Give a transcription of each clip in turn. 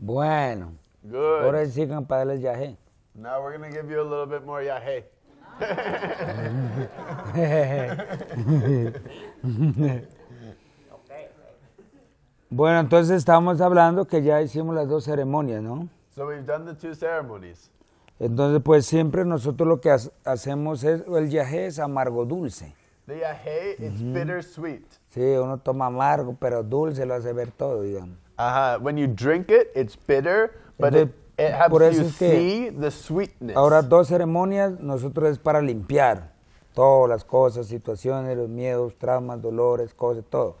Bueno. Ahora sí, para el yahé. Now we're going to give you a little bit more bueno, entonces estamos hablando que ya hicimos las dos ceremonias, ¿no? So we've done the two ceremonies. Entonces, pues siempre nosotros lo que hacemos es, el yahé es amargo dulce. The Sí, uno toma amargo, pero dulce lo hace ver todo, digamos. Ajá, when you drink it, it's bitter, but it, por eso you see Ahora dos ceremonias, nosotros es para limpiar todas las cosas, situaciones, los miedos, traumas, dolores, cosas, todo.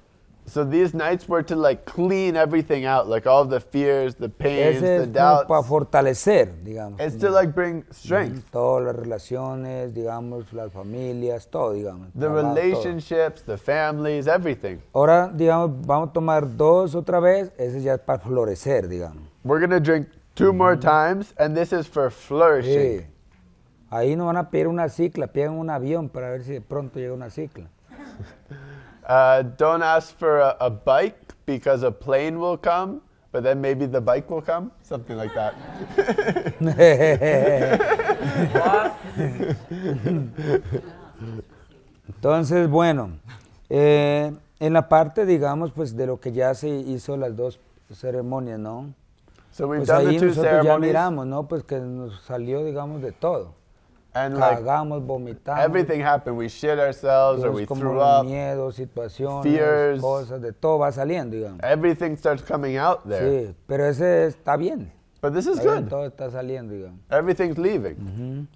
So these nights were to like clean everything out, like all the fears, the pains, Ese the doubts. para fortalecer, digamos. It's to like bring strength. Todas las relaciones, digamos, las familias, todo, digamos. The relationships, todo. the families, everything. Ahora, digamos, vamos a tomar dos otra vez. Ese ya es para florecer, digamos. We're gonna drink two mm -hmm. more times, and this is for flourishing. Sí. Ahí no van a pedir una cicla, piden un avión para ver si de pronto llega una cicla. Uh, don't ask for a, bike because a plane will come, but then maybe the bike will come. Something like that. Entonces, bueno, eh, en la parte, digamos, pues de lo que ya se hizo las dos ceremonias, ¿no? So we've pues done ahí the two nosotros ya miramos, ¿no? Pues que nos salió, digamos, de todo. And Cagamos, vomitamos. Everything happened. We shit ourselves or we threw up. Miedo, situaciones, fears, cosas, de todo va saliendo, digamos. Everything starts coming out there. Sí, pero ese está bien. But this is está good. Bien, todo está saliendo, digamos. Everything's leaving. Mhm.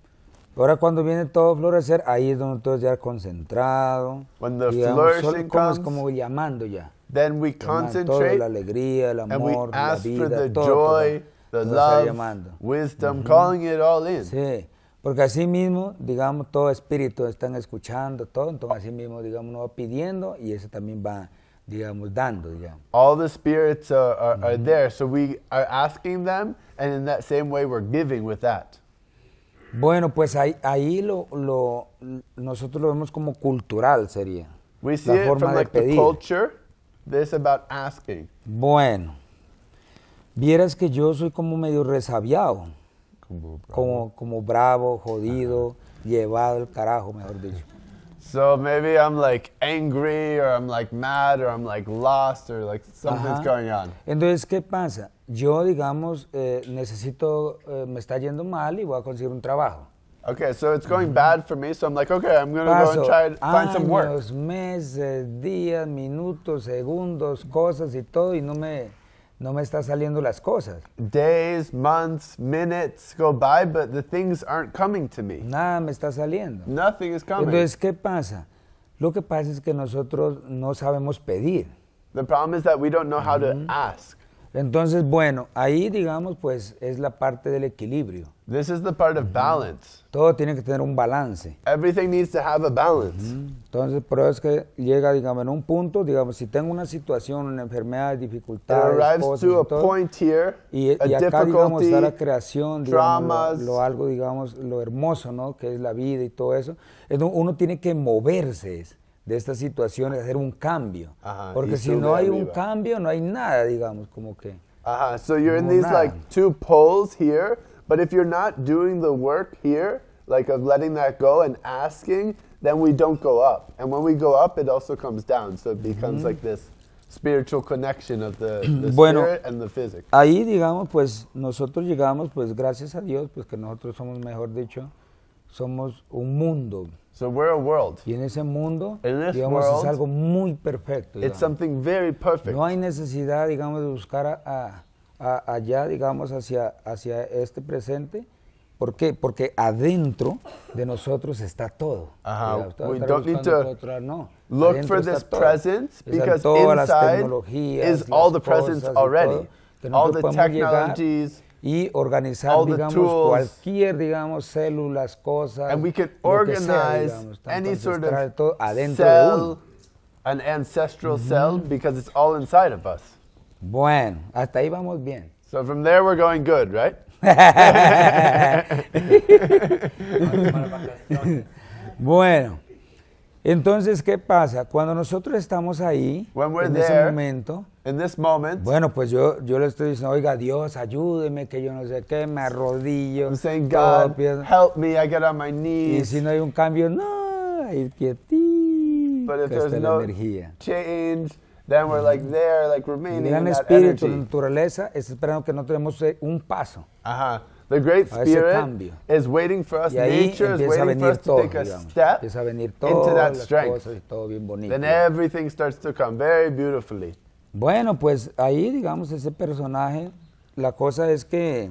Ahora cuando viene todo florecer, ahí es donde todo ya concentrado. When the digamos, flourishing comes, como llamando ya. Then we concentrate. Todo, la alegría, el amor, and we ask la vida, for the todo, joy, todo, the love, wisdom, calling it all in. Sí. Porque así mismo, digamos, todo espíritu están escuchando, todo, entonces así mismo, digamos, uno va pidiendo y eso también va, digamos, dando, digamos. All the spirits are, are, there, so we are asking them, and in that same way we're giving with that. Bueno, pues ahí, ahí lo, lo, nosotros lo vemos como cultural sería. We see la it from, like, pedir. The culture, this about asking. Bueno, vieras que yo soy como medio resabiado como, como bravo, jodido, llevado el carajo, mejor dicho. So maybe I'm like angry or I'm like mad or I'm like lost or like something's going on. Entonces, ¿qué pasa? Yo, digamos, eh, necesito, eh, me está yendo mal y voy a conseguir un trabajo. Okay, so it's going bad for me, so I'm like, okay, I'm going to go and try to find some work. Años, meses, días, minutos, segundos, cosas y todo, y no me... no me está saliendo las cosas. Days, months, minutes go by, but the things aren't coming to me. Nada me está saliendo. Nothing is coming. Entonces, ¿qué pasa? Lo que pasa es que nosotros no sabemos pedir. The problem is that we don't know how mm -hmm. to ask. Entonces, bueno, ahí digamos pues es la parte del equilibrio. balance. Todo tiene que tener un balance. Entonces, pero es que llega, digamos, en un punto, digamos, si tengo una situación, una enfermedad, dificultad, y, acá, digamos, está la creación, digamos, Lo, algo, digamos, lo hermoso, ¿no? Que es la vida y todo eso. uno tiene que moverse de estas situaciones, hacer un cambio. Porque si no hay un cambio, no hay nada, digamos, como que. Ajá, so you're in these like two poles here, but if you're not doing the work here, like of letting that go and asking, then we don't go up. And when we go up, it also comes down. So it becomes mm-hmm. like this spiritual connection of the, bueno, spirit and the physics. Ahí, digamos, pues nosotros llegamos, pues gracias a Dios, pues que nosotros somos, mejor dicho, somos un mundo So we're a world. Y en ese mundo, digamos, world, es algo muy perfecto. It's something very perfect. No hay necesidad, digamos, de buscar a, a, allá, digamos, hacia, hacia este presente. ¿Por qué? Porque adentro de nosotros está todo. Ajá. Uh -huh. We don't need to ah, no. look adentro for this todo. present because inside is all the presence already. all the technologies. Llegar, y organizar, digamos, cualquier, digamos, células, cosas. And we can organize sea, digamos, any sort of todo adentro de ancestral mm -hmm. cell, because it's all inside of us. Bueno, hasta ahí vamos bien. So from there we're going good, right? bueno, entonces, ¿qué pasa? Cuando nosotros estamos ahí, en ese momento, In this moment, bueno, pues yo, yo le estoy diciendo, oiga, Dios, ayúdeme, que yo no sé qué, me arrodillo. I'm saying, God, help me, I get on my knees. Y si no hay un cambio, no, ir quietito. But if there's no energía. change, then we're like there, like remaining El gran in that espíritu, energy. naturaleza, es esperando que no tenemos eh, un paso. Ajá. The Great Spirit is waiting for us. Nature is waiting for us to take a digamos. step into that strength. Then everything starts to come very beautifully. Bueno, pues ahí, digamos, ese personaje, la cosa es que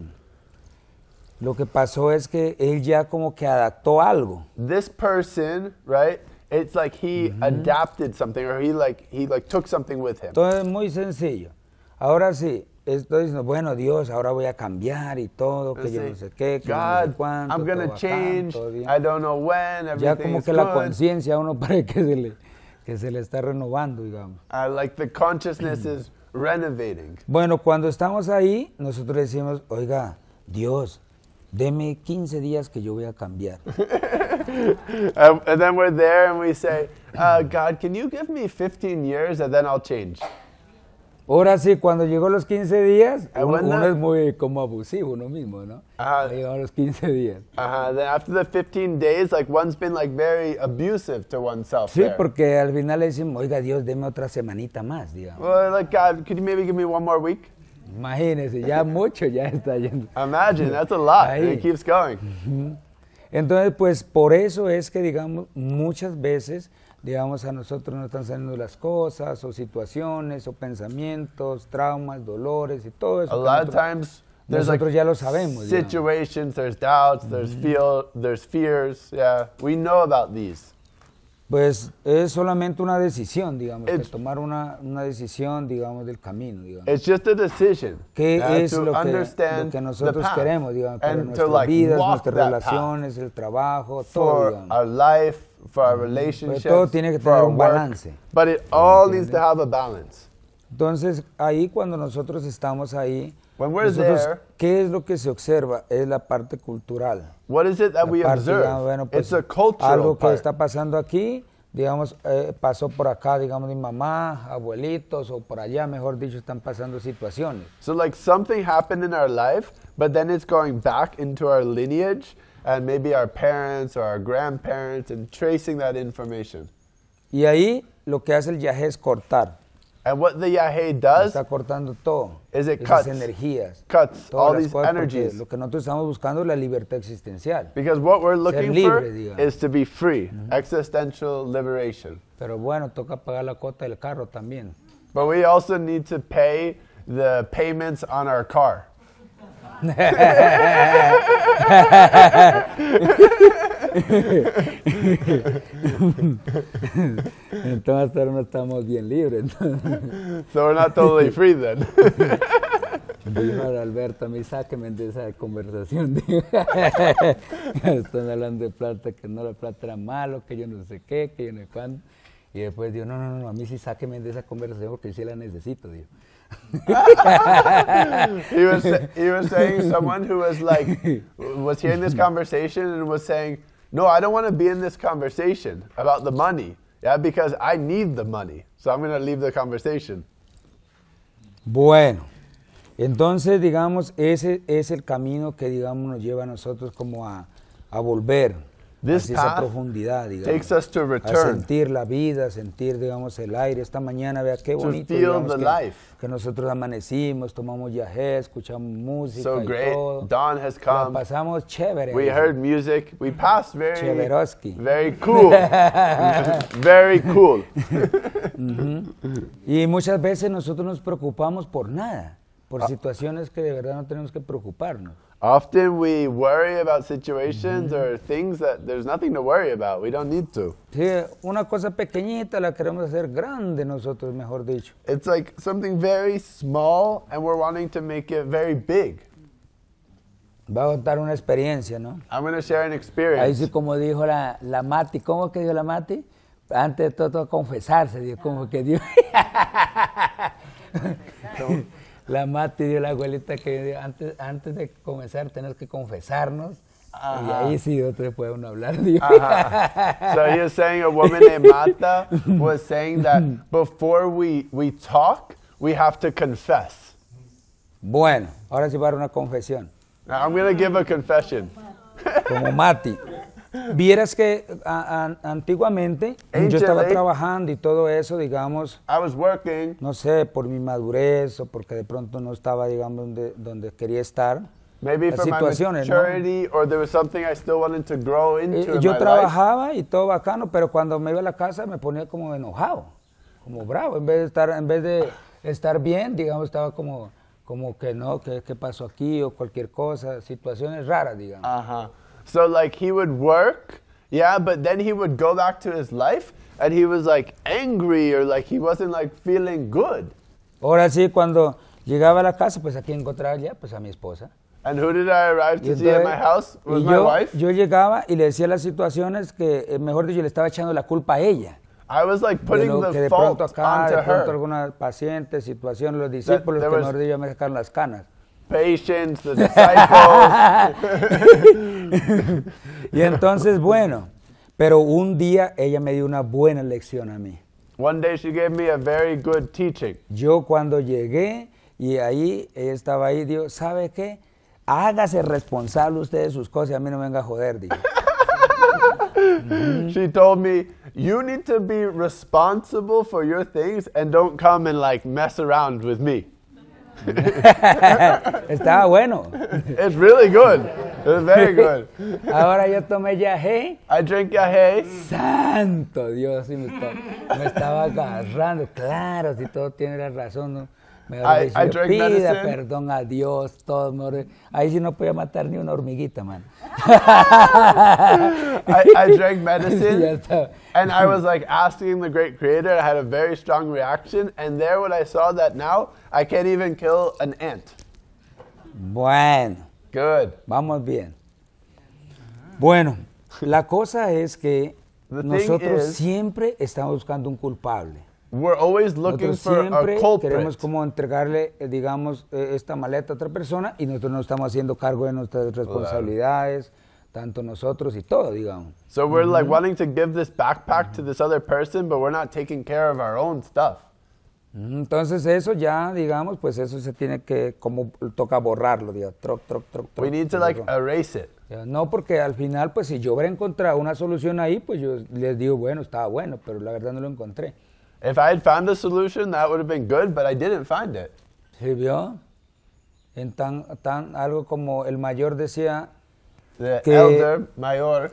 lo que pasó es que él ya como que adaptó algo. This person, right? It's like he mm -hmm. adapted something or he like he like took something with him. Todo es muy sencillo. Ahora sí, estoy diciendo, bueno, Dios, ahora voy a cambiar y todo, que yo no sé qué, que God, no sé cuánto, I'm gonna change, I don't know when, everything Ya como que la conciencia uno parece que se le que se le está renovando, digamos. like the consciousness is renovating. Bueno, cuando estamos ahí, nosotros decimos, oiga, Dios, deme 15 días que yo voy a cambiar. Um, and then we're there and we say, uh, God, can you give me 15 years and then I'll change? Ahora sí, cuando llegó los 15 días, uno, es muy como abusivo uno mismo, ¿no? Ajá. Llegó los 15 días. Ajá, after the 15 days, like one's been like very abusive to oneself. Sí, porque al final le decimos, oiga Dios, deme otra semanita más, digamos. Well, like God, uh, could you maybe give me one more week? Imagínese, ya mucho ya está yendo. Imagine, that's a lot. and It keeps going. Entonces, pues por eso es que digamos muchas veces digamos, a nosotros no están saliendo las cosas, o situaciones, o pensamientos, traumas, dolores y todo eso. A lot of times, there's nosotros like ya lo sabemos. Situations, digamos. there's doubts, there's, feel, there's fears. Yeah, we know about these. Pues es solamente una decisión, digamos, de tomar una, una, decisión, digamos, del camino, digamos. It's just a decision. ¿Qué es lo que, lo que, nosotros queremos, digamos, para nuestras like vidas, nuestras relaciones, path. el trabajo, todo, digamos. Our life, for our relationships, todo tiene que for tener our un work, But it all needs to have a balance. Entonces, ahí cuando nosotros estamos ahí, When we're nosotros, there, ¿qué es lo que se observa? Es la parte cultural. What is it that la we observe? digamos, bueno, pues, It's a cultural algo que está pasando aquí, digamos, eh, pasó por acá, digamos, mi mamá, abuelitos, o por allá, mejor dicho, están pasando situaciones. So like something happened in our life, but then it's going back into our lineage, and maybe our parents or our grandparents and tracing that information. Y ahí lo que hace el yahé es cortar. And what the Yahé does está cortando todo. Is it cuts, energías, cuts all these energies. Lo que nosotros estamos buscando es la libertad existencial. Because what we're looking libre, for digamos. is to be free, mm -hmm. existential liberation. Pero bueno, toca pagar la cuota del carro también. But we also need to pay the payments on our car. Entonces ahora no estamos bien libres. so we're not totally free then. Dijo Alberto, a mí sáquenme de esa conversación. Están hablando de plata, que no, la plata era malo, que yo no sé qué, que yo no sé cuándo. Y después dijo, no, no, no, a mí sí sáqueme de esa conversación porque sí la necesito. Dijo. he was he was saying someone who was like was hearing this conversation and was saying, "No, I don't want to be in this conversation about the money. Yeah, because I need the money. So I'm going to leave the conversation." Bueno. Entonces, digamos, ese es el camino que digamos nos lleva a nosotros como a a volver This Así esa profundidad, digamos. Takes us to return. A sentir la vida, sentir, digamos, el aire. Esta mañana, vea qué bonito. Digamos, que, que, nosotros amanecimos, tomamos yajé, escuchamos música so y great. todo. Dawn has come. La pasamos chévere. We heard music. We passed very... Chéveroski. Very cool. very cool. uh -huh. Y muchas veces nosotros nos preocupamos por nada por ah. situaciones que de verdad no tenemos que preocuparnos. Often we worry about situations or things that there's nothing to worry about. We don't need to. Sí, una cosa pequeñita la queremos hacer grande nosotros, mejor dicho. It's like something very small and we're wanting to make it very big. Va a contar una experiencia, ¿no? I'm going to share an experience. Ahí sí, como dijo la, la Mati, ¿cómo que dijo la Mati? Antes de todo, confesarse, dijo, como que dijo? la Mati dio la abuelita que antes, antes de comenzar tenemos que confesarnos. Y ahí sí otro puede uno hablar. Ajá. so you're saying a woman named Mata was saying that before we, we talk, we have to confess. Bueno, ahora sí va a una confesión. Now I'm going to give a confession. Como Mati. Vieras que antiguamente yo estaba trabajando y todo eso, digamos. No sé, por mi madurez o porque de pronto no estaba, digamos, donde, donde quería estar. Maybe las situaciones, ¿no? Yo trabajaba y todo bacano, pero cuando me iba a la casa me ponía como enojado, como bravo, en vez de estar, en vez de estar bien, digamos, estaba como, como que no, que, qué pasó aquí o cualquier cosa, situaciones raras, digamos. Ajá. So like he would work, yeah, but then he would go back to his life and he was like angry or like he wasn't like feeling good. Ahora sí, cuando llegaba a la casa, pues aquí encontraba ya pues a mi esposa. And who did I arrive to entonces, see at my house? Was y my wife? Yo llegaba y le decía las situaciones que, eh, mejor dicho, le estaba echando la culpa a ella. I was like putting de lo the de fault pronto acá, onto de pronto her. alguna paciente, situación, los discípulos That, que was, mejor dicho me sacaron las canas patience, the disciples. y entonces, bueno, pero un día ella me dio una buena lección a mí. One day she gave me a very good teaching. Yo cuando llegué y ahí ella estaba ahí, dijo, ¿sabe qué? Hágase responsable usted de sus cosas y a mí no me venga a joder, dijo. She told me, "You need to be responsible for your things and don't come and like mess around with me." Estaba bueno. It's really good. It's very good. Ahora yo tomé yagé. I drink Santo Dios, me me estaba agarrando. Claro, si todo tiene la razón, ¿no? I, I pida perdón a Dios, todo. morir. Ahí sí no podía matar ni una hormiguita, man. I, I, drank medicine, and I was like asking the great creator. I had a very strong reaction, and there when I saw that now, I can't even kill an ant. Bueno. Good. Vamos bien. Bueno, la cosa es que nosotros siempre estamos buscando un culpable. We're always looking for siempre queremos como entregarle, eh, digamos, eh, esta maleta a otra persona y nosotros no estamos haciendo cargo de nuestras responsabilidades, tanto nosotros y todo, digamos. So we're like wanting to give this backpack to this other person, but we're not taking care of our own stuff. Entonces eso ya, digamos, pues eso se tiene que, como toca borrarlo, digamos, troc, troc, troc, troc. We need to like erase it. No, porque al final, pues si yo hubiera encontrado una solución ahí, pues yo les digo, bueno, estaba bueno, pero la verdad no lo encontré. If I had found a solution, that would have been good, but I didn't find it. ¿Sí vio? En tan, tan algo como el mayor decía The que elder, mayor,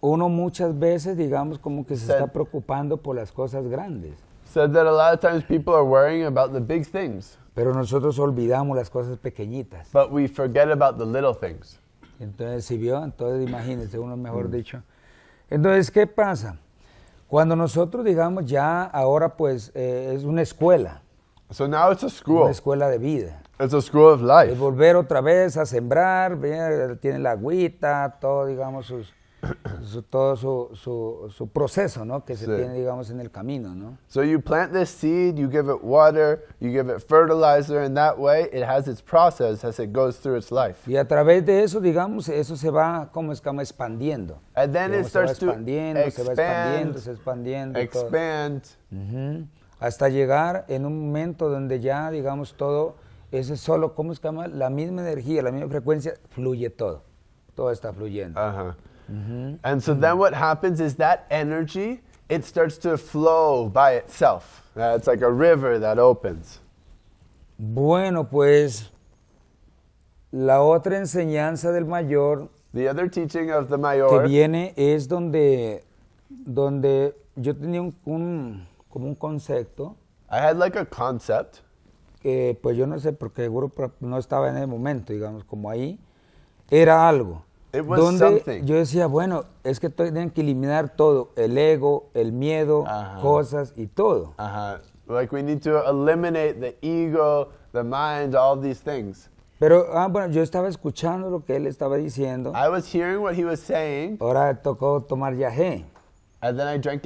uno muchas veces, digamos, como que se said, está preocupando por las cosas grandes. Said that a lot of times people are worrying about the big things. Pero nosotros olvidamos las cosas pequeñitas. But we forget about the little things. Entonces, si ¿sí vio, entonces imagínese, uno mejor mm. dicho. Entonces, ¿qué pasa? Cuando nosotros digamos ya ahora pues eh, es una escuela. So now it's a school. Una escuela de vida. It's a school of life. Es volver otra vez a sembrar, tiene la agüita, todo digamos sus su, todo su, su, su, proceso, ¿no? Que se tiene, digamos, en el camino, ¿no? So you plant this seed, you give it water, you give it fertilizer, and that way it has its process as it goes through its life. Y a través de eso, digamos, eso se va como es como expandiendo. se va expandiendo, to se va expandiendo, se expandiendo, expand. Hasta llegar en un momento donde ya, digamos, todo ese solo, ¿cómo se llama? La misma energía, la misma frecuencia, fluye todo. Todo está fluyendo. Ajá. Mm-hmm. And so mm-hmm. then what happens is that energy, it starts to flow by itself. Uh, it's like a river that opens. Bueno, pues la otra enseñanza del mayor the other teaching of the mayor que viene es donde donde yo tenía un, un como un concepto. I had like a concept. Que pues yo no sé porque seguro no estaba en el momento, digamos, como ahí era algo donde yo decía, bueno, es que tienen que eliminar todo, el ego, el miedo, cosas y todo. Like we need to eliminate the ego, the mind, all these things. Pero ah, bueno, yo estaba escuchando lo que él estaba diciendo. I was hearing what he was saying. Ahora tocó tomar yahé. And then I drank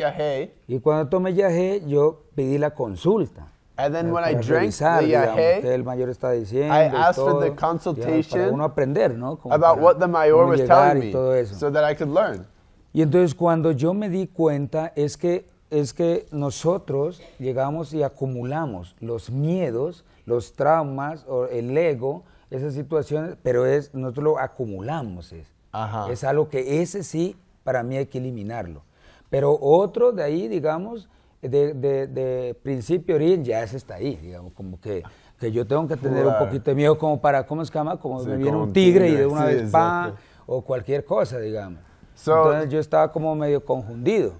Y cuando tomé yagé, yo pedí la consulta. And then when I drank the el mayor está diciendo I asked todo, aprender, ¿no? about what the mayor was telling me, so that I could learn. Y entonces cuando yo me di cuenta es que es que nosotros llegamos y acumulamos los miedos, los traumas, o el ego, esas situaciones, pero es nosotros lo acumulamos. Es, es algo que ese sí para mí hay que eliminarlo. Pero otro de ahí, digamos, de, principio, origen, ya está ahí, digamos, como que, que yo tengo que tener un poquito de miedo como para, ¿cómo es que llama? Como sí, me viene un tigre, y de una vez, pa, o cualquier cosa, digamos. Entonces yo estaba como medio confundido,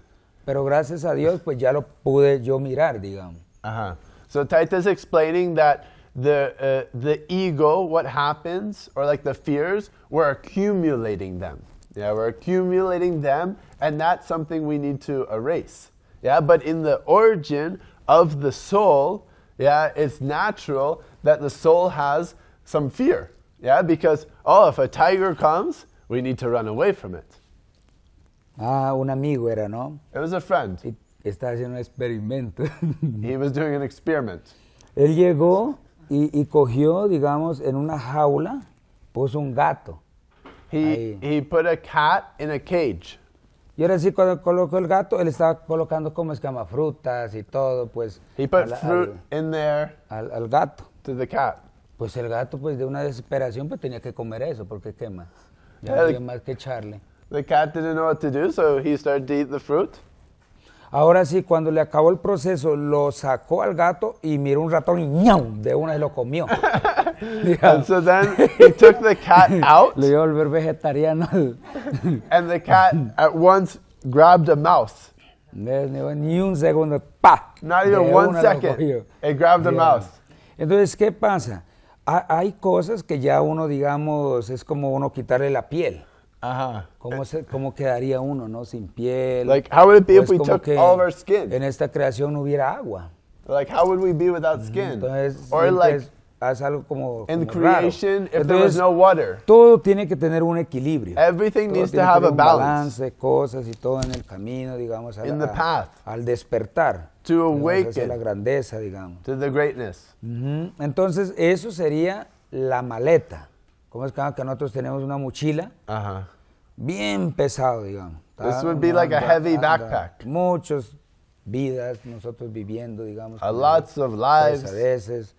pero gracias a Dios, pues ya lo pude yo mirar, digamos. Ajá. So Taita's explaining that the, eh, the ego, what happens, or like the fears, we're accumulating them. Yeah, we're accumulating them, and that's something we need to erase. Yeah, but in the origin of the soul, yeah, it's natural that the soul has some fear. Yeah, because oh, if a tiger comes, we need to run away from it. Ah, un amigo era, ¿no? It was a friend. It estaba haciendo un experimento. He was doing an experiment. Él llegó y, y cogió, digamos, en una jaula, puso un gato. He, he put a cat in a cage. Y ahora sí, cuando colocó el gato, él estaba colocando como escama frutas y todo, pues. He put al, fruit al, in there. Al, al, gato. To the cat. Pues el gato, pues de una desesperación, pues tenía que comer eso, porque qué más. Ya yeah, no había the, más que echarle. The cat didn't know what to do, so he started to eat the fruit. Ahora sí, cuando le acabó el proceso, lo sacó al gato y miró un ratón y ñam, de una y lo comió. he took the cat out. Le dio a volver vegetariano. and the cat at once grabbed a mouse. Ni un segundo, pa. Not even one second. It grabbed a mouse. Entonces, ¿qué pasa? Hay cosas que ya uno, digamos, es como uno quitarle la piel. Ajá. ¿Cómo, se, ¿Cómo quedaría uno, no? Sin piel. Like, how would it be pues if we took all of our skin? En esta creación no hubiera agua. Like, how would we be without skin? Entonces, Or like, haz algo como, in creation, raro. if Entonces, there was no water. Todo tiene que tener un equilibrio. Everything todo needs to have a balance. balance. Cosas y todo en el camino, digamos, a, in the path. al despertar. To awaken. la grandeza, digamos. To the greatness. Uh -huh. Entonces, eso sería la maleta. ¿Cómo es que ah, nosotros tenemos una mochila? Ajá bien pesado, digamos. This would be like a heavy backpack. Muchos vidas nosotros viviendo, digamos. A lots of lives.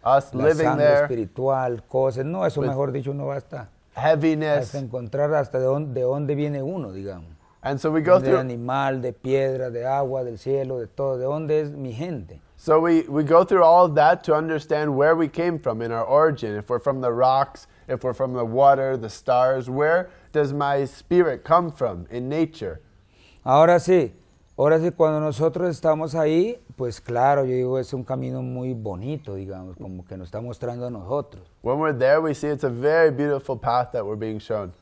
Us living there. espiritual, cosas. No, eso mejor dicho no basta. Heaviness. Hasta encontrar hasta de dónde, de dónde viene uno, digamos. And so we go through. De animal, de piedra, de agua, del cielo, de todo. ¿De dónde es mi gente? So we, we go through all that to understand where we came from in our origin. If we're from the rocks, if we're from the water, the stars, where does my spirit come from in nature? Ahora sí, ahora sí, cuando nosotros estamos ahí, pues claro, yo digo, es un camino muy bonito, digamos, como que nos está mostrando a nosotros. When we're there, we see it's a very beautiful path that we're being shown.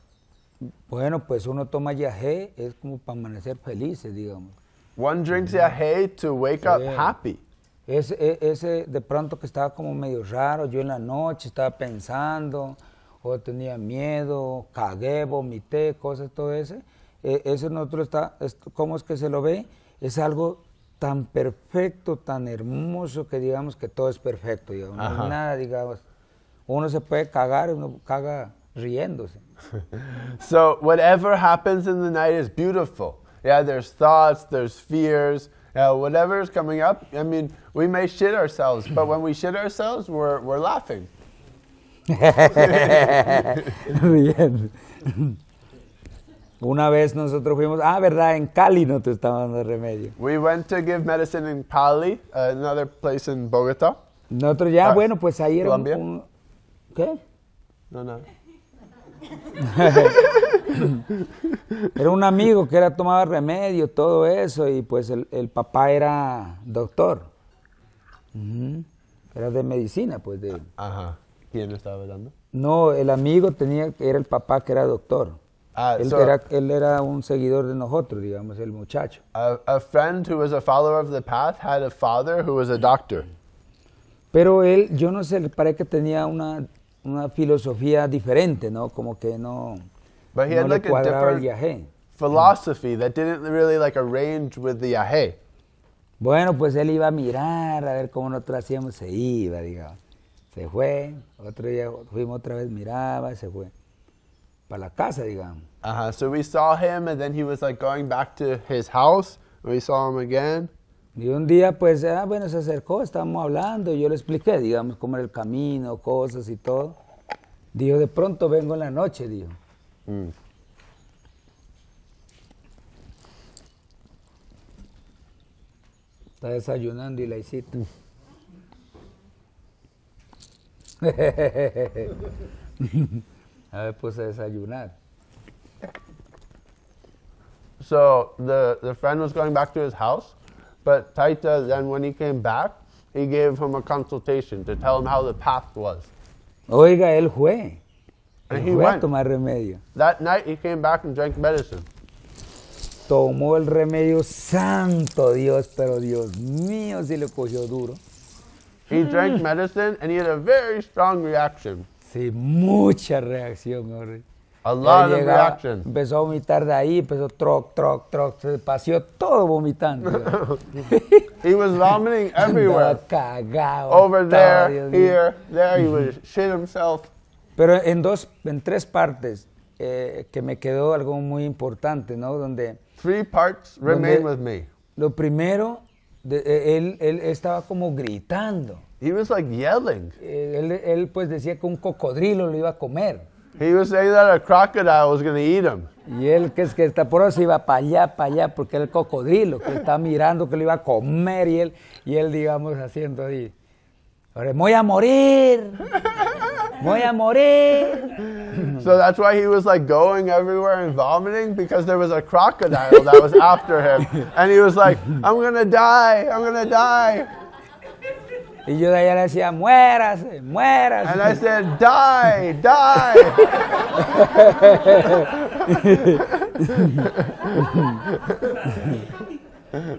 Bueno, pues uno toma yagé, es como para amanecer felices, digamos. One drinks yagé to wake up happy. Ese, e, ese de pronto que estaba como medio raro, yo en la noche estaba pensando, o tenía miedo, cagué, vomité, cosas, todo ese Eh, eso nosotros, otro está, ¿cómo es que se lo ve? Es algo tan perfecto, tan hermoso que digamos que todo es perfecto, digamos. No hay nada, digamos. Uno se puede cagar, uno caga riéndose. so whatever happens in the night is beautiful. Yeah, there's thoughts, there's fears, yeah, is coming up. I mean, we may shit ourselves, but when we shit ourselves, we're, we're laughing. Bien. Una vez nosotros fuimos, ah, verdad, en Cali no te estaban dando remedio. We went to give medicine in Cali, another place in Nosotros ya, ah, bueno, pues ahí era un, ¿Qué? No, no. era un amigo que era tomaba remedio, todo eso, y pues el, papá era doctor. Era de medicina, pues de... Ajá. No, el amigo tenía, era el papá que era doctor. Ah, él, era, un seguidor de nosotros, digamos, el muchacho. Pero él, yo no sé, parece que tenía una, una filosofía diferente, ¿no? Como que no, But he no had le cuadraba el Philosophy that didn't really like arrange with the Bueno, pues él iba a mirar a ver cómo nosotros hacíamos, se iba, digamos se fue, otro día fuimos otra vez, miraba, se fue. Para la casa, digamos. So we saw him and then he was like going back to his house. we saw him again. Y un día, pues, ah, bueno, se acercó, estábamos hablando, y yo le expliqué, digamos, cómo era el camino, cosas y todo. Dijo, de pronto vengo en la noche, dijo. Mm. Está desayunando y la hiciste. Mm. a ver, pues, a desayunar. So the, the friend was going back to his house, but Tita, then, when he came back, he gave him a consultation to tell him how the path was. Oiga, él fue. Él tomar remedio. That night he came back and drank medicine. Tomó el remedio, santo Dios, pero Dios mío, si lo cogió duro. He drank medicine and he had a very strong reaction. Sí, mucha reacción, hombre. A lot of reactions. Empezó a vomitar de ahí, empezó troc, troc, troc, se paseó todo vomitando. he was vomiting everywhere. Cagado, Over there, here, there, he was shit himself. Pero en dos, en tres partes, eh, que me quedó algo muy importante, ¿no? Donde... Three parts remain with me. Lo primero e, él, estaba como gritando. Eh, él, pues decía que un cocodrilo lo iba a comer. He Y él que es que está por eso iba para allá, para allá, porque el cocodrilo que está mirando que lo iba a comer y él, y él digamos haciendo ahí, voy a morir, voy a morir. so that's why he was like going everywhere and vomiting because there was a crocodile that was after him. And he was like, I'm going to die. I'm going to die. Y yo de allá le decía, muérase, muérase. And I said, die, die.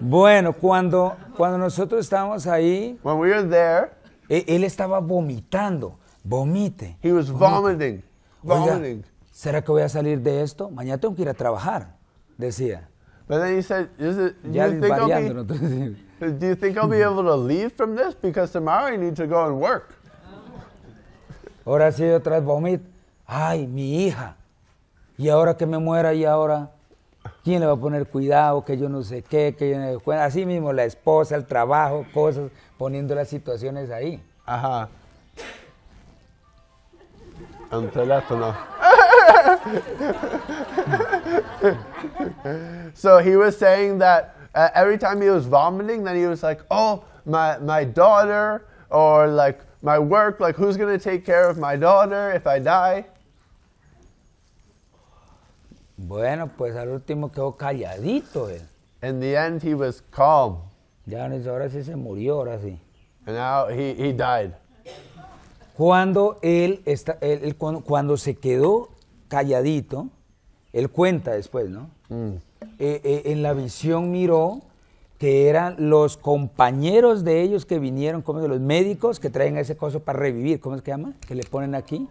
bueno, cuando, cuando nosotros estábamos ahí, When we were there, él estaba vomitando. Vomite. He was vomiting. ¿será que voy a salir de esto? Mañana tengo que ir a trabajar, decía. Pero then he said, is it, ya you think I'll be, do you think I'll be able to leave from this? Because tomorrow I need to go and work. Ahora sí, otra vez vomit. Ay, mi hija. Y ahora que me muera, y ahora, ¿quién le va a poner cuidado? Que yo no sé qué, que yo no sé Así mismo, la esposa, el trabajo, cosas, poniendo las situaciones ahí. Ajá. so he was saying that uh, every time he was vomiting, then he was like, oh, my, my daughter, or like my work, like who's going to take care of my daughter if I die? Bueno, pues al último quedó calladito él. In the end, he was calm. Ya ahora sí se murió, ahora sí. And now he, he died. Cuando él, está, cuando, cuando, se quedó calladito, él cuenta después, ¿no? Mm. Eh, eh, en la visión miró que eran los compañeros de ellos que vinieron, como los médicos que traen ese coso para revivir, ¿cómo es que llama? Que le ponen aquí,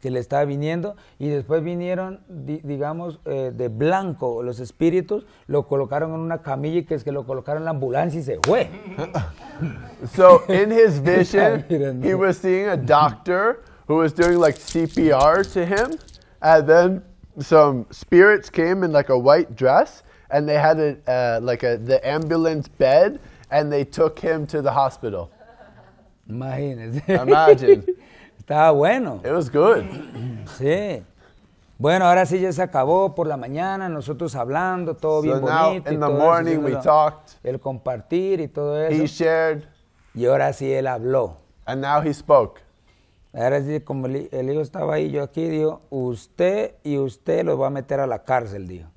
que le estaba viniendo, y después vinieron, digamos, eh, de blanco los espíritus, lo colocaron en una camilla y que es que lo colocaron en la ambulancia y se fue. so in his vision, he was seeing a doctor who was doing like CPR to him, and then some spirits came in like a white dress and they had a uh, like a the ambulance bed, and they took him to the hospital. Imagínese. Imagine. Estaba bueno. It was good. Sí. Bueno, ahora sí ya se acabó por la mañana, nosotros hablando, todo so bien now, bonito. In y the todo morning eso, we lo, talked. El compartir y todo eso. He shared. Y ahora sí él habló. And now he spoke. Ahora sí, como el hijo estaba ahí, yo aquí, dijo, usted y usted los va a meter a la cárcel, dijo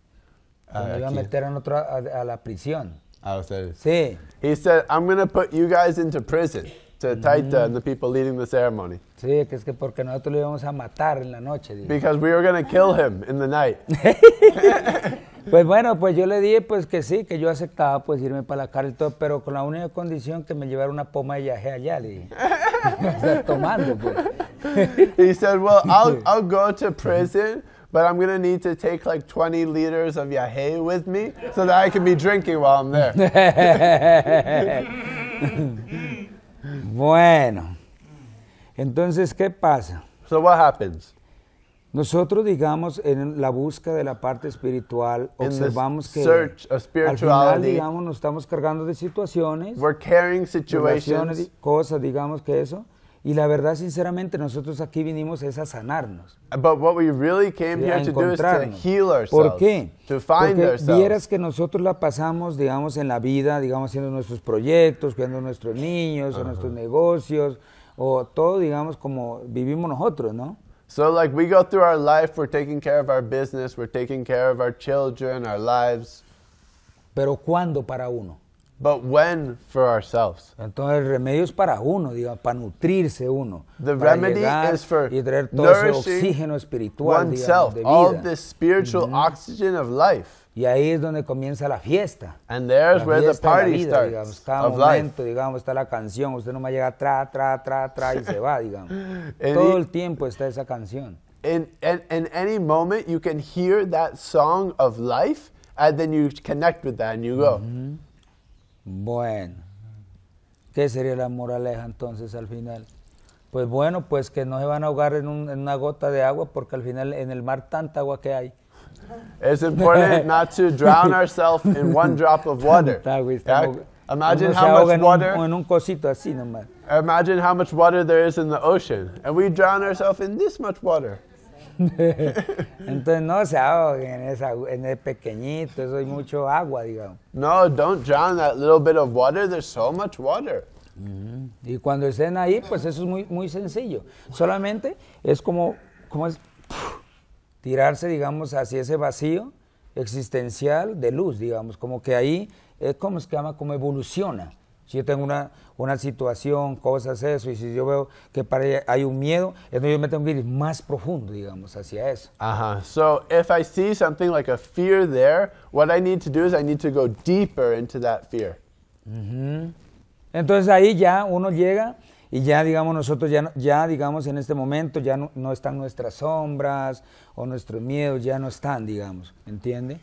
me ah, iba a meter en a, la prisión. A ustedes. Sí. He said, I'm going to put you guys into prison. To Taita and mm. the people leading the ceremony. Sí, que es que porque nosotros lo íbamos a matar en la noche. Porque Because we were going to kill him in the night. pues bueno, pues yo le dije pues que sí, que yo aceptaba pues irme para la cárcel todo, pero con la única condición que me llevara una poma de viaje allá, le dije. tomando pues. He said, well, I'll, I'll go to prison but I'm going to need to take like 20 liters of yahey with me so that I can be drinking while I'm there. bueno, entonces, ¿qué pasa? So what happens? Nosotros, digamos, en la búsqueda de la parte espiritual, In observamos que al final, digamos, nos estamos cargando de situaciones, we're situations, situaciones, cosas, digamos que eso, y la verdad, sinceramente, nosotros aquí vinimos es a sanarnos. But what we really came here to do is to heal ourselves. ¿Por qué? To Porque vieras que nosotros la pasamos, digamos, en la vida, digamos, haciendo nuestros proyectos, cuidando a nuestros niños, nuestros negocios, o todo, digamos, como vivimos nosotros, ¿no? So like we go through our life, we're taking care of our business, we're taking care of our children, our lives. Pero ¿cuándo para uno? But when for ourselves. Entonces el remedio es para uno, digo, para nutrirse uno. The para remedy is for y traer todo ese oxígeno espiritual, oneself, digamos, de vida. all the spiritual mm -hmm. oxygen of life. Y ahí es donde comienza la fiesta. And there's la where the party vida, starts. Digamos, cada of momento, life. digamos, está la canción. Usted no va llega tra, tra, tra, tra y se va, digamos. todo el tiempo está esa canción. In, in, in any moment you can hear that song of life and then you connect with that and you go. Mm -hmm. Bueno, ¿qué sería la moraleja entonces al final? Pues bueno, pues que no se van a ahogar en, en una gota de agua porque al final en el mar tanta agua que hay. It's important not to drown ourselves in one drop of water. Imagine how much water. En un cosito así nomás. Imagine how much water there is in the ocean, and we drown ourselves in this much water. Entonces no se ahoguen en, el pequeñito, eso hay mucho agua, digamos. No, don't drown that little bit of water, there's so much water. Y cuando estén ahí, pues eso es muy, muy sencillo. Solamente es como, es tirarse, digamos, hacia ese vacío existencial de luz, digamos, como que ahí es como se llama, como evoluciona. Si yo tengo una, una situación, cosas, eso, y si yo veo que hay un miedo, entonces yo me tengo que ir más profundo, digamos, hacia eso. Ajá. So if I see something like a fear there, what I need to do is I need to go deeper into that fear. Entonces ahí ya uno llega y ya digamos nosotros ya, ya digamos en este momento ya no, están nuestras sombras o nuestros miedos ya no están digamos entiende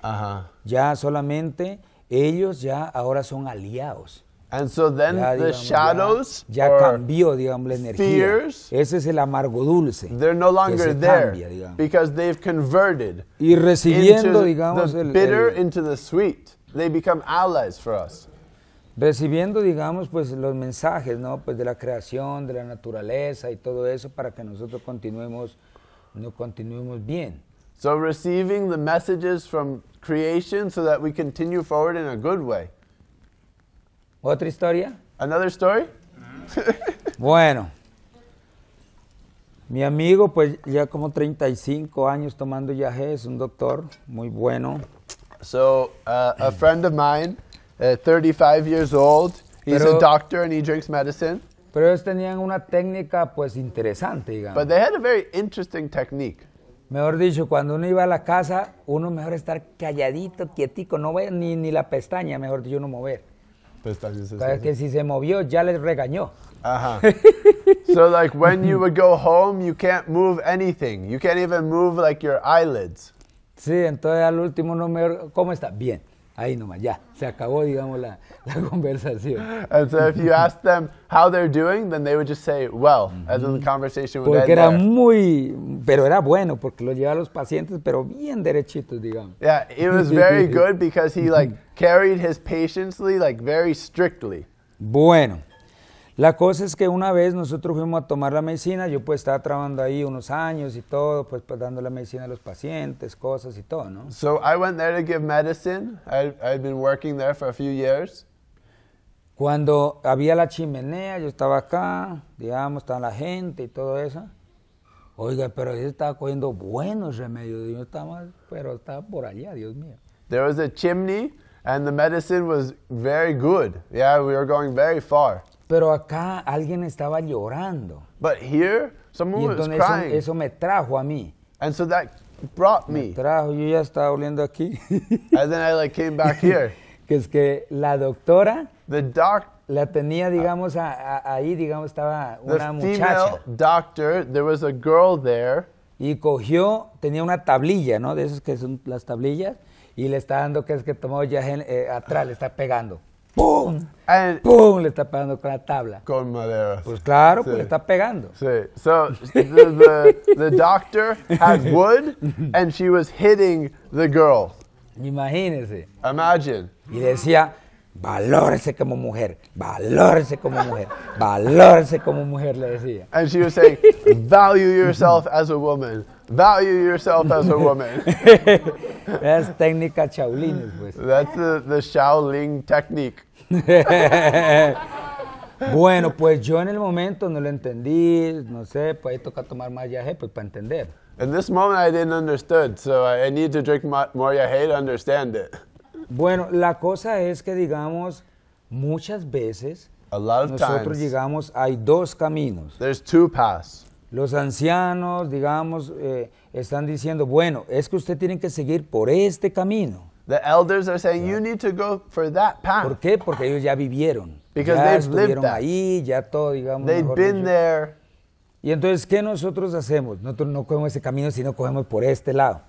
ya solamente ellos ya ahora son aliados And so then ya, the digamos, shadows ya, ya cambió, digamos, la energía. Fears, Ese es el amargo dulce. They're no longer there digamos. because they've converted y into digamos, the el, bitter el, into the sweet. They become allies for us. Recibiendo, digamos, pues los mensajes, ¿no? Pues de la creación, de la naturaleza y todo eso para que nosotros continuemos, no continuemos bien. So receiving the messages from creation so that we continue forward in a good way. ¿Otra historia? Another story? bueno. Mi amigo, pues ya como 35 años tomando ya es un doctor muy bueno. So, uh, a friend of mine, 35 uh, years old, he's a doctor and he drinks medicine. Pero ellos tenían una técnica pues interesante, digamos. But they had a very interesting technique. Mejor dicho, cuando uno iba a la casa, uno mejor estar calladito, quietico, no ver ni, ni la pestaña, mejor dicho, no mover. Pues, Para que si se movió, ya les regañó. Ajá. so like when you would go home, you can't move anything. You can't even move like your eyelids. Sí, entonces al último número, ¿Cómo está? Bien ahí nomás, ya, se acabó, digamos, la, la conversación. And so if you ask them how they're doing, then they would just say, well, as in the conversation would Porque era muy, pero era bueno, porque lo llevaba a los pacientes, pero bien derechitos, digamos. Yeah, it was very good because he like carried his patients like very strictly. Bueno. La cosa es que una vez nosotros fuimos a tomar la medicina, yo pues estaba trabajando ahí unos años y todo, pues, pues dando la medicina a los pacientes, cosas y todo, ¿no? So I went there to give medicine. I, I'd been working there for a few years. Cuando había la chimenea, yo estaba acá, digamos, estaba la gente y todo eso. Oiga, pero yo estaba cogiendo buenos remedios, yo estaba, pero estaba por allá, Dios mío. There was a chimney and the medicine was very good. Yeah, we were going very far. Pero acá alguien estaba llorando. But here, someone y entonces Eso, me trajo a mí. And so that brought me. trajo, yo ya estaba oliendo aquí. And then I like came back here. que es que la doctora the doc la tenía, digamos, ahí, digamos, estaba una the muchacha. Doctor, there was a girl there. Y cogió, tenía una tablilla, ¿no? De esas que son las tablillas. Y le está dando, que es que tomó ya eh, atrás, le está pegando. ¡pum! And ¡Pum! Le está pegando con la tabla. Con madera. Pues claro, pues le está pegando. Sí. So the, the doctor had wood and she was hitting the girl. Imagínese. Imagine. Y decía, valórese como mujer, valórese como mujer, valórese como mujer, le decía. And she was saying, value yourself as a woman, value yourself as a woman. That's técnica Shaolin, pues. That's the, the Shaolin technique. bueno, pues yo en el momento no lo entendí, no sé, pues ahí toca tomar más yaje pues, para entender. In this moment I didn't understand, so I, I need to drink more yaje to understand it. Bueno, la cosa es que digamos muchas veces a lot of nosotros times, llegamos hay dos caminos. There's two paths los ancianos, digamos, eh, están diciendo, bueno, es que usted tiene que seguir por este camino. The elders are saying, you need to go for that path. ¿Por qué? Porque ellos ya vivieron. Because ya they've estuvieron ahí, ya todo, digamos. They've there. Y entonces, ¿qué nosotros hacemos? Nosotros no cogemos ese camino, sino cogemos por este lado.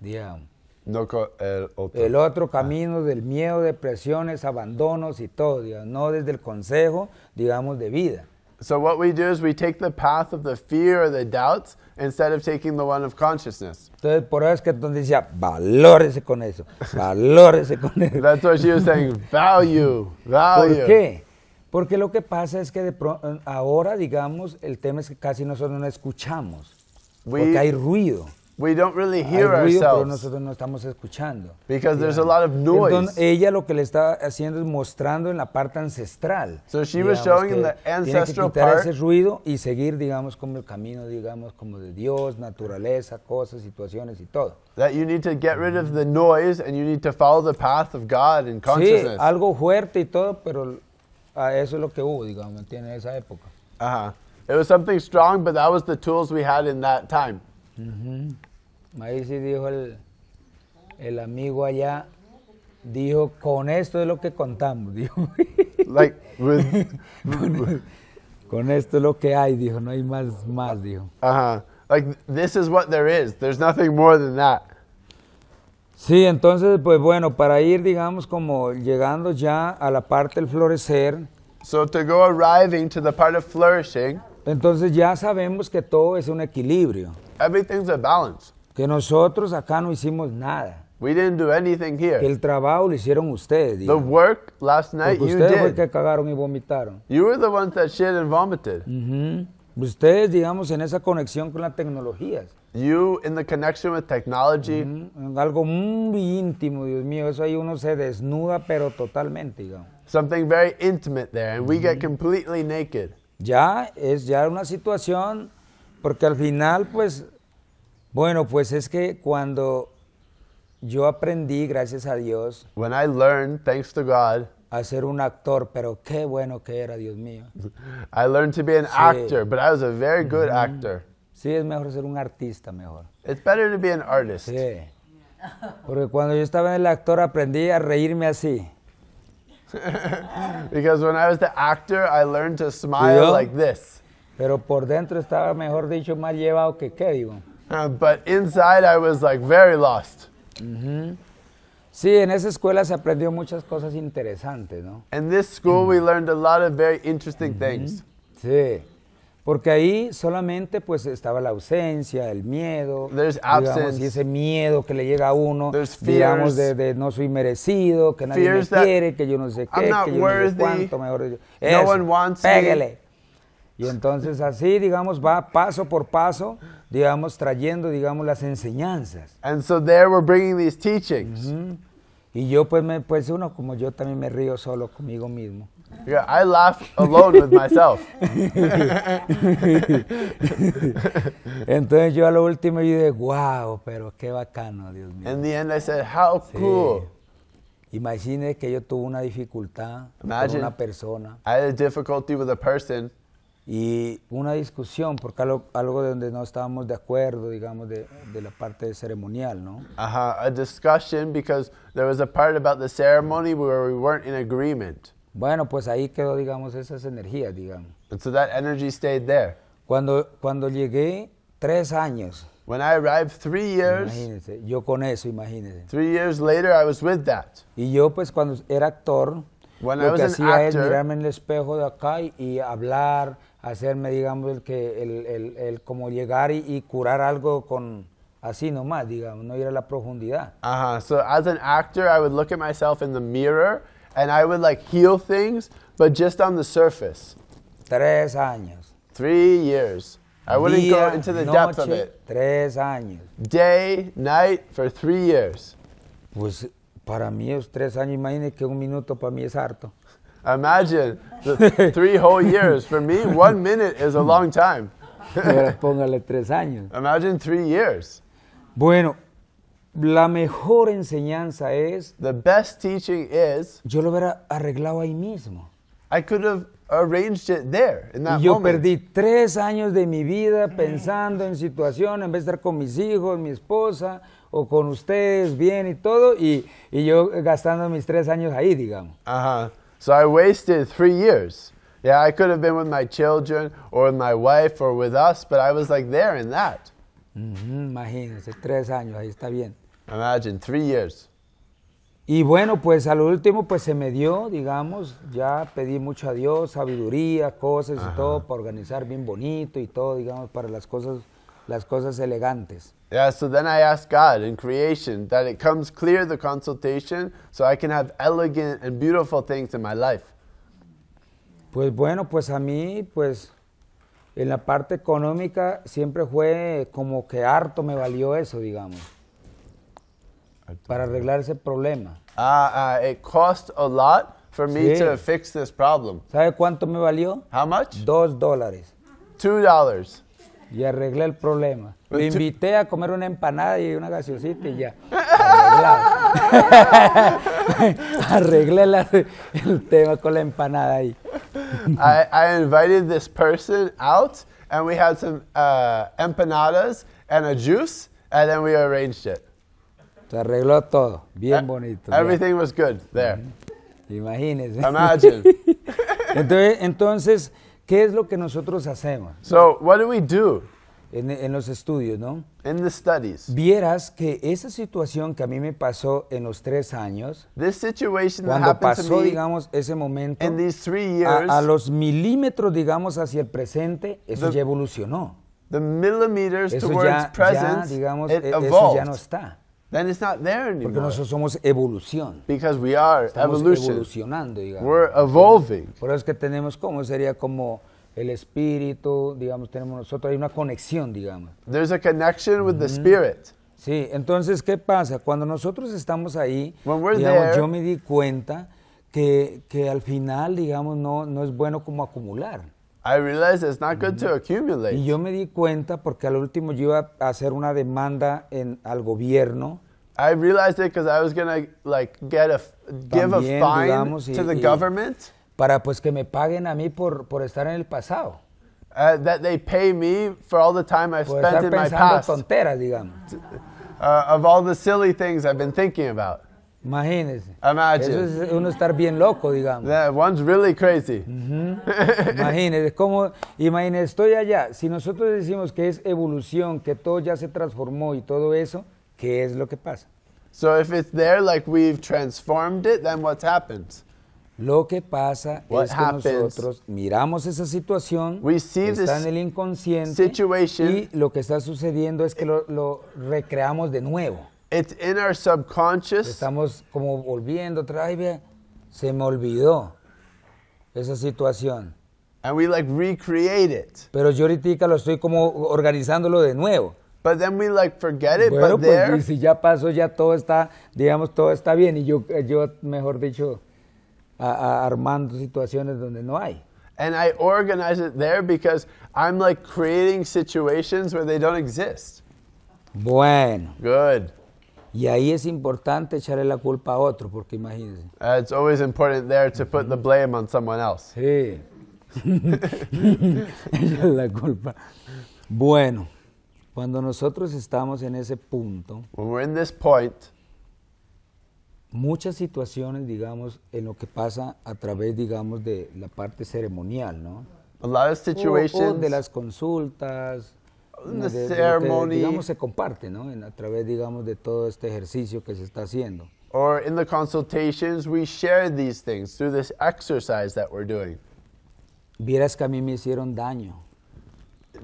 Digamos. No el otro. El otro camino del miedo, depresiones, abandonos y todo, digamos, no desde el consejo, digamos, de vida. So what we do is we take the path of the fear or the doubts instead of taking the one of consciousness. Entonces, por eso es que entonces decía, valórese con eso, valórese con eso. That's what she was saying, value, value. ¿Por qué? Porque lo que pasa es que de ahora, digamos, el tema es que casi nosotros no escuchamos, porque hay ruido. We don't really hear ruido, ourselves. pero nosotros no estamos escuchando. Because there's a lot of noise. Entonces, ella lo que le está haciendo es mostrando en la parte ancestral. So she was showing in the ancestral tiene que quitar ese ruido y seguir, digamos, como el camino, digamos, como de Dios, naturaleza, cosas, situaciones y todo. That you need to get rid of the noise and you need to follow the path of God and consciousness. Sí, algo fuerte y todo, pero eso es lo que hubo, digamos, en esa época. Ajá. Uh -huh. It was something strong, but that was the tools we had in that time. Mm -hmm sí dijo el, el amigo allá, dijo, con esto es lo que contamos, dijo. Like with, con, esto es lo que hay, dijo, no hay más, más, dijo. Ajá. Uh -huh. Like this is what there is. There's nothing more than that. Sí, entonces, pues bueno, para ir, digamos, como llegando ya a la parte del florecer. So to go arriving to the part of flourishing. Entonces ya sabemos que todo es un equilibrio. Everything's a balance. Que nosotros acá no hicimos nada. We didn't do anything here. el trabajo lo hicieron ustedes. The work last night Porque you ustedes fue que cagaron y vomitaron. You were the ones that shit and vomited. Ujú. Ustedes, digamos, en esa conexión con las tecnologías. You in the connection with technology. Algo muy íntimo, Dios mío. Eso ahí uno se desnuda, pero totalmente, digamos. Something very intimate there, and we get completely naked. Ya es ya una situación, porque al final, pues, bueno, pues es que cuando yo aprendí, gracias a Dios, when I learned, thanks to God, a ser un actor, pero qué bueno que era, Dios mío. I learned to be an actor, but I was a very good actor. Sí, es mejor ser un artista, mejor. It's better to be an artist. Sí. Porque cuando yo estaba en el actor aprendí a reírme así. Because when I was the actor, I learned to smile ¿Yo? like this. Pero por dentro estaba, mejor dicho, más llevado que qué, digo. Uh, but inside I was like very lost. Mm Sí, en esa escuela se aprendió muchas cosas interesantes, ¿no? In this school we mm-hmm. learned a lot of very interesting mm-hmm. things. Sí. Porque ahí solamente pues estaba la ausencia, el miedo, digamos, y ese miedo que le llega a uno, fears, digamos, de, de, no soy merecido, que nadie me quiere, que yo no sé qué, que yo no sé cuánto, mejor yo. no one wants pégale. Me. Y entonces así, digamos, va paso por paso digamos, trayendo, digamos, las enseñanzas. And so there we're bringing these teachings. Mm -hmm. Y yo pues me pues uno como yo también me río solo conmigo mismo. Yeah, I laugh alone with myself. Entonces yo a lo último yo dije, wow, pero qué bacano, Dios mío. In the end I said, how sí. cool. Imagine que yo tuve una dificultad Imagine con una persona. I had a difficulty with a person y una discusión, porque algo, algo de donde no estábamos de acuerdo, digamos, de, de la parte ceremonial, ¿no? Ajá, a discussion because there was a part about the ceremony where we weren't in agreement. Bueno, pues ahí quedó, digamos, esas energías, digamos. And so that energy stayed there. Cuando, cuando llegué, tres años. When I arrived three years, imagínense, yo con eso, imagínese Three years later, I was with that. Y yo, pues, cuando era actor, When lo que hacía es mirarme en el espejo de acá y, hablar, hacerme, digamos, el que el, el, el como llegar y, curar algo con así nomás, digamos, no ir a la profundidad. Ajá. So as an actor, I would look at myself in the mirror and I would like heal things, but just on the surface. Tres años. Three years. I wouldn't go into the depth of it. Tres años. Day, night, for three years. Pues para mí, es tres años, imagínense que un minuto para mí es harto. Imagine, tres three whole years. For me, one minute is a long time. póngale tres años. Imagine three years. Bueno, la mejor enseñanza es. The best teaching is. Yo lo hubiera arreglado ahí mismo. I could have arranged it there in that yo perdí tres años de mi vida pensando en situaciones, en vez de estar con mis hijos, mi esposa o con ustedes bien y todo, y, y yo gastando mis tres años ahí, digamos. Ajá. So I wasted three years. Yeah, I could have been with my children or my wife or with us, but I was like there in that. Mm Imagínense, tres años, ahí está bien. Imagine, three years. Y bueno, pues al último, pues se me dio, digamos, ya pedí mucho a Dios, sabiduría, cosas y todo, para organizar bien bonito y todo, digamos, para las cosas, las cosas elegantes. Yeah, so then I ask God in creation that it comes clear the consultation so I can have elegant and beautiful things in my life. Pues bueno, pues a mí, pues en la parte económica siempre fue como que harto me valió eso, digamos, para arreglar ese problema. Ah, uh, uh, it cost a lot for me sí. to fix this problem. ¿Sabe cuánto me valió? How much? Dos dólares. Two dollars. y arreglé el problema. Lo pues invité a comer una empanada y una gaseosita y ya. arreglé el tema con la empanada ahí. I, invited this person out and we had some uh, empanadas and a juice and then we arranged it. Se arregló todo, bien e- bonito. Everything was good there. Imagínense. entonces, entonces ¿Qué es lo que nosotros hacemos? So, what do we do? En, en, los estudios, ¿no? In the studies. Vieras que esa situación que a mí me pasó en los tres años, This situation cuando that pasó, to me digamos, ese momento, in these three years, a, los milímetros, digamos, hacia el presente, eso ya evolucionó. The millimeters eso towards ya, present, ya, digamos, e, eso ya no está. Porque nosotros somos evolución. Because we are Estamos evolucionando, digamos. We're evolving. Por eso es que tenemos como, sería como el espíritu, digamos, tenemos nosotros, hay una conexión, digamos. There's a connection with the spirit. Sí, entonces, ¿qué pasa? Cuando nosotros estamos ahí, digamos, yo me di cuenta que, que al final, digamos, no, no es bueno como acumular. I realized it's not good to mm. accumulate. Y yo me di cuenta porque al último yo iba a hacer una demanda en, al gobierno. I realized it because I was gonna like get a give a También, fine digamos, y- to the y- government para pues que me paguen a mí por, por estar en el pasado, uh, that they pay me for all the time I've spent in my pensando past, uh, tonteras, digamos. Uh, of all the silly things I've been thinking about. Imagínese. Ah, eso es uno estar bien loco, digamos. one's really crazy. imagínese, como, imagínese, estoy allá. Si nosotros decimos que es evolución, que todo ya se transformó y todo eso, ¿qué es lo que pasa? So if it's there like we've transformed it, then what happens? Lo que pasa es que nosotros miramos esa situación, está en el inconsciente y lo que está sucediendo es que lo recreamos de nuevo. It's in our subconscious. Estamos como volviendo atrás y ve, se me olvidó esa situación. And we like recreate it. Pero yo ahorita lo estoy como organizándolo de nuevo. But then we like forget it, bueno, but pues, there, y si ya pasó, ya todo está, digamos, todo está bien. Y yo, eh, yo mejor dicho, a, a armando situaciones donde no hay. and I organize it there because I'm like creating situations where they don't exist. Bueno. Good. Y ahí es importante echarle la culpa a otro, porque imagínense. Uh, it's always important there to put the blame on someone else. Sí. Echarle la culpa. Bueno, cuando nosotros estamos en ese punto, When this point, muchas situaciones, digamos, en lo que pasa a través, digamos, de la parte ceremonial, ¿no? A lot of situations. de las consultas una de, ceremony. que, digamos, se comparte, ¿no? En, a través, digamos, de todo este ejercicio que se está haciendo. Or in the consultations, we share these things through this exercise that we're doing. Vieras que a mí me hicieron daño.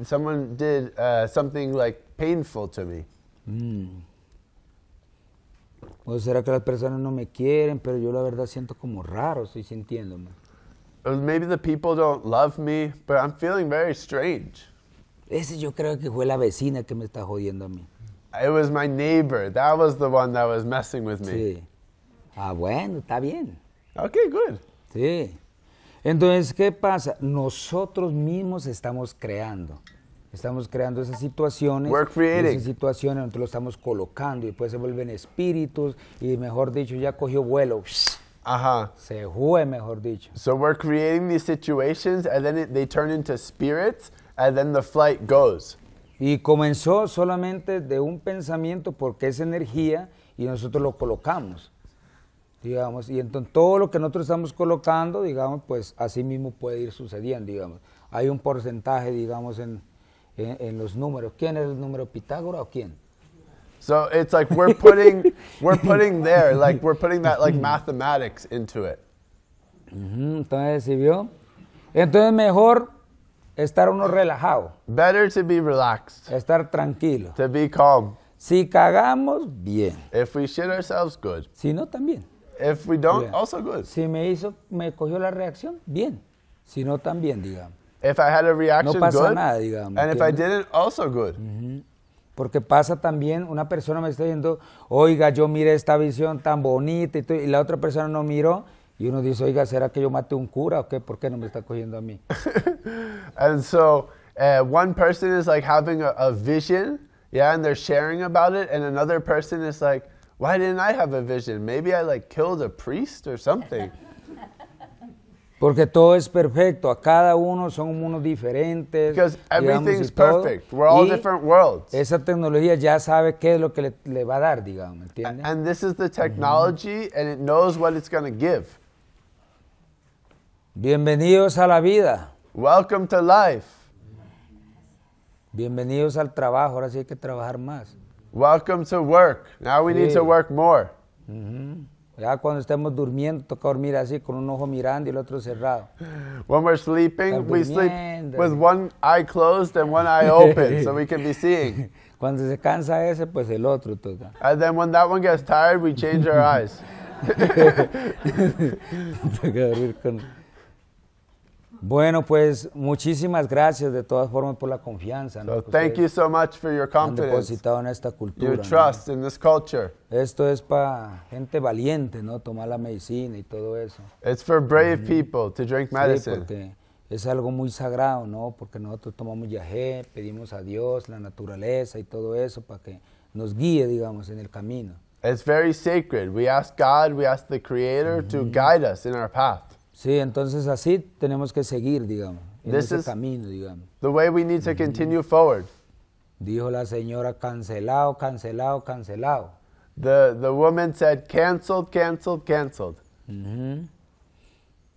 Someone did uh, something like painful to me. Mm. O será que las personas no me quieren, pero yo la verdad siento como raro, estoy sintiéndome. Or maybe the people don't love me, but I'm feeling very strange. Ese yo creo que fue la vecina que me está jodiendo a mí. It was my neighbor. That was the one that was messing with me. Sí. Ah, bueno, está bien. Ok, good. Sí. Entonces, ¿qué pasa? Nosotros mismos estamos creando. Estamos creando esas situaciones. We're creating. Esas situaciones nosotros lo estamos colocando y después se vuelven espíritus y, mejor dicho, ya cogió vuelo. Ajá. Se fue, mejor dicho. So we're creating these situations and then it, they turn into spirits and then the flight goes. Y comenzó solamente de un pensamiento porque es energía y nosotros lo colocamos. Digamos, y entonces todo lo que nosotros estamos colocando, digamos, pues así mismo puede ir sucediendo, digamos. Hay un porcentaje, digamos, en, en, los números. ¿Quién es el número Pitágoras o quién? So it's like we're putting we're putting there like we're putting that like mathematics into it. Entonces, ¿sí vio? Entonces mejor Estar uno relajado. Better to be relaxed. Estar tranquilo. To be calm. Si cagamos, bien. If we shit ourselves, good. Si no, también. If we don't, also good. Si me hizo, me cogió la reacción, bien. Si no, también, digamos. If I had a reaction, no pasa nada, digamos. And if I didn't, also good. Porque pasa también, una persona me está diciendo, oiga, yo miré esta visión tan bonita y la otra persona no miró y uno dice, oiga, ¿será que yo maté un cura o qué? ¿Por qué no me está cogiendo a mí? and so uh, one person is like having a, vision, yeah, and they're sharing about it, and another person is like, why didn't I have a vision? Maybe I like killed a priest or something. Porque todo es perfecto, a cada uno son unos diferentes. Because everything's is perfect. We're all different worlds. Esa tecnología ya sabe qué es lo que le, le va a dar, digamos, ¿entiendes? And this is the technology and it knows what it's going to give. Bienvenidos a la vida. Welcome to life. Bienvenidos al trabajo, ahora sí hay que trabajar más. Welcome to work. Now we sí. need to work more. Ya cuando estemos durmiendo, toca dormir así, con un ojo mirando y el otro cerrado. When we're sleeping, we sleep with one eye closed and one eye open, so we can be seeing. Cuando se cansa ese, pues el otro toca. And then when that one gets tired, we change our eyes. toca dormir con... Bueno, pues muchísimas gracias de todas formas por la confianza. ¿no? Pues, thank you eh, so much for your confidence. depositado en esta cultura. Your trust in this culture. Esto es para gente valiente, ¿no? Tomar la medicina y todo eso. It's for brave mm. people to drink medicine. es algo muy sagrado, ¿no? Porque nosotros tomamos yajé, pedimos a Dios, la naturaleza y todo eso para que nos guíe, digamos, en el camino. It's very sacred. We ask God, we ask the Creator to guide us in our path. Sí, entonces así tenemos que seguir, digamos, en ese camino, digamos. Dijo la señora cancelado, cancelado, cancelado. The the woman said canceled, canceled, canceled.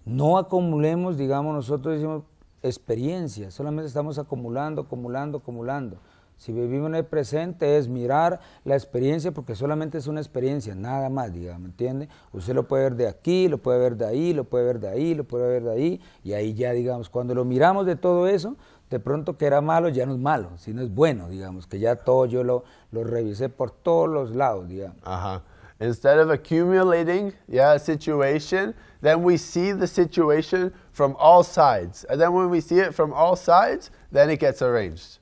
No acumulemos, digamos, nosotros decimos experiencia, solamente estamos acumulando, acumulando, acumulando. Si vivimos en el presente es mirar la experiencia porque solamente es una experiencia, nada más, digamos, ¿entiende? Usted lo puede ver de aquí, lo puede ver de ahí, lo puede ver de ahí, lo puede ver de ahí, y ahí ya, digamos, cuando lo miramos de todo eso, de pronto que era malo ya no es malo, sino es bueno, digamos, que ya todo yo lo, lo revisé por todos los lados, digamos. Ajá. Instead of accumulating, a situation, then we see the situation from all sides. And then when we see it from all sides, then it gets arranged.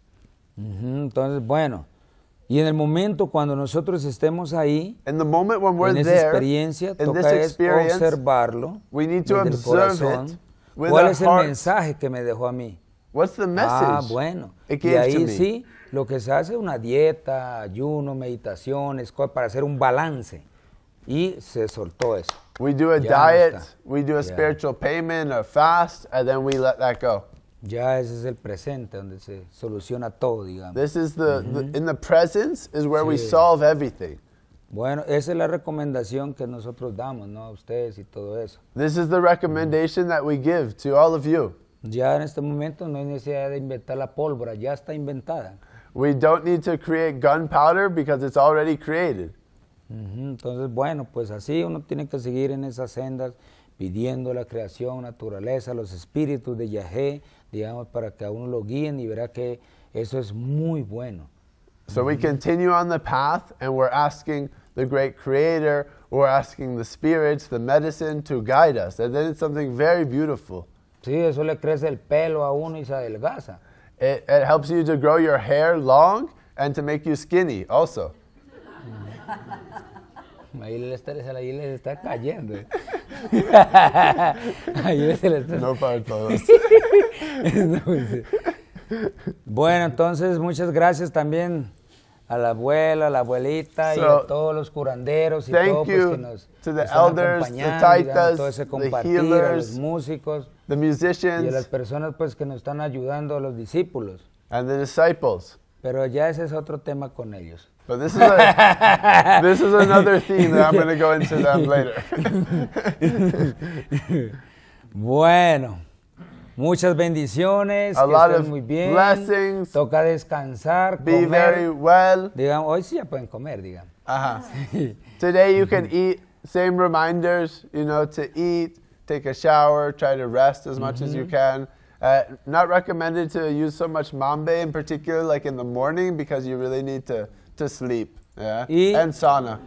Entonces, bueno, y en el momento cuando nosotros estemos ahí, en esa experiencia, toca es observarlo we el corazón. ¿Cuál es el mensaje que me dejó a mí? ah, bueno. y ahí sí, lo que se hace es una dieta, ayuno, meditaciones, para hacer un balance. Y se soltó eso. We do a diet, we do a payment, a fast, and then we let that go. Ya ese es el presente donde se soluciona todo, digamos. This is the, in the is where we solve everything. Bueno, esa es la recomendación que nosotros damos, ¿no? A ustedes y todo eso. This is the recommendation that we give to all of you. Ya en este momento no hay necesidad de inventar la pólvora, ya está inventada. We don't need to create gunpowder because it's already created. Entonces, bueno, pues así uno tiene que seguir en esas sendas pidiendo la creación, naturaleza, los espíritus de Yahé, digamos, para que a uno lo guíen y verá que eso es muy bueno. So we continue on the path and we're asking the great creator, we're asking the spirits, the medicine to guide us. And then it's something very beautiful. Sí, eso le crece el pelo a uno y se adelgaza. It, it helps you to grow your hair long and to make you skinny also. Ahí está cayendo. ahí No bueno, entonces muchas gracias también a la abuela, a la abuelita y a todos los curanderos y todos pues, que nos, están ese a los músicos, the musicians, y a las personas pues que nos están ayudando, a los discípulos. And the disciples. Pero ya ese es otro tema con ellos. But this is a, this is another theme that I'm going to go into that later. bueno, muchas bendiciones. A que lot of muy bien. blessings. Toca descansar, Be comer. very well. Digan, hoy sí ya pueden comer, digan. Ajá. Today you can eat. Same reminders, you know, to eat, take a shower, try to rest as much mm -hmm. as you can. Uh, not recommended to use so much mambe in particular, like in the morning, because you really need to to sleep. Yeah. Y, and sauna.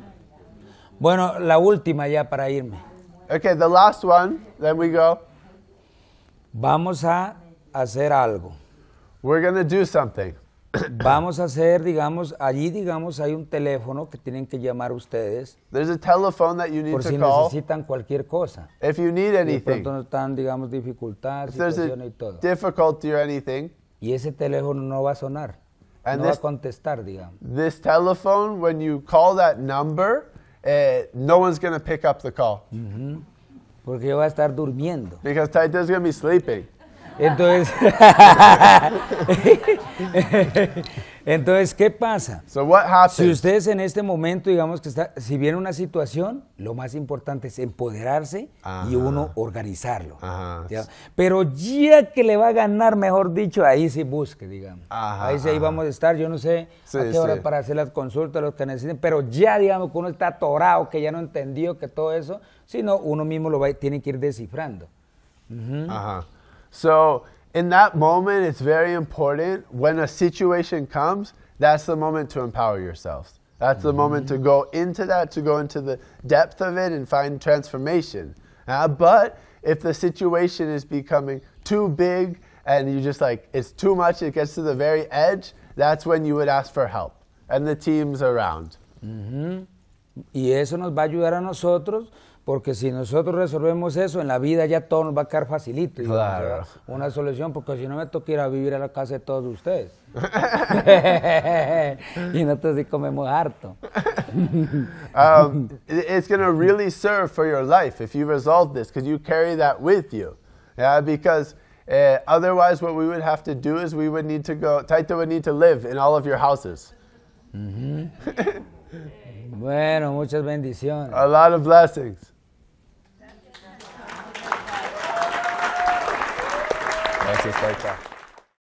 Bueno, la última ya para irme. Okay, the last one, then we go. Vamos a hacer algo. We're going to do something. Vamos a hacer, digamos, allí, digamos, hay un teléfono que tienen que llamar ustedes. There's a telephone that you need por si necesitan cualquier cosa. If you need anything. Si pronto no están, digamos, dificultades, situaciones y todo. Difficulty or anything. Y ese teléfono no va a sonar. And no this, va a contestar, digamos. This telephone, when you call that number, eh, no one's going to pick up the call. Mm -hmm. Porque a estar durmiendo. Because Taita's going to be sleeping. Entonces, Entonces, ¿qué pasa? si ustedes en este momento, digamos que está, si viene una situación, lo más importante es empoderarse y uno organizarlo. Pero ya que le va a ganar, mejor dicho, ahí sí busque, digamos. ahí sí ahí vamos a estar, yo no sé a qué hora para hacer las consultas, los que necesiten, pero ya digamos que uno está atorado, que ya no entendió que todo eso, sino uno mismo lo va, tiene que ir descifrando. Ajá. So, in that moment, it's very important when a situation comes, that's the moment to empower yourselves. That's the mm-hmm. moment to go into that, to go into the depth of it and find transformation. Uh, but if the situation is becoming too big and you just like, it's too much, it gets to the very edge, that's when you would ask for help and the teams around. Mm-hmm. Y eso nos va a ayudar a nosotros Porque si nosotros resolvemos eso, en la vida ya todo nos va a quedar facilito. Claro. Una solución, porque si no me toca ir a vivir a la casa de todos ustedes. y nosotros sí comemos harto. um, it's going to really serve for your life if you resolve this, because you carry that with you. Yeah, because eh, otherwise what we would have to do is we would need to go, Taito would need to live in all of your houses. bueno, muchas bendiciones. A lot of blessings. Gracias, Taika.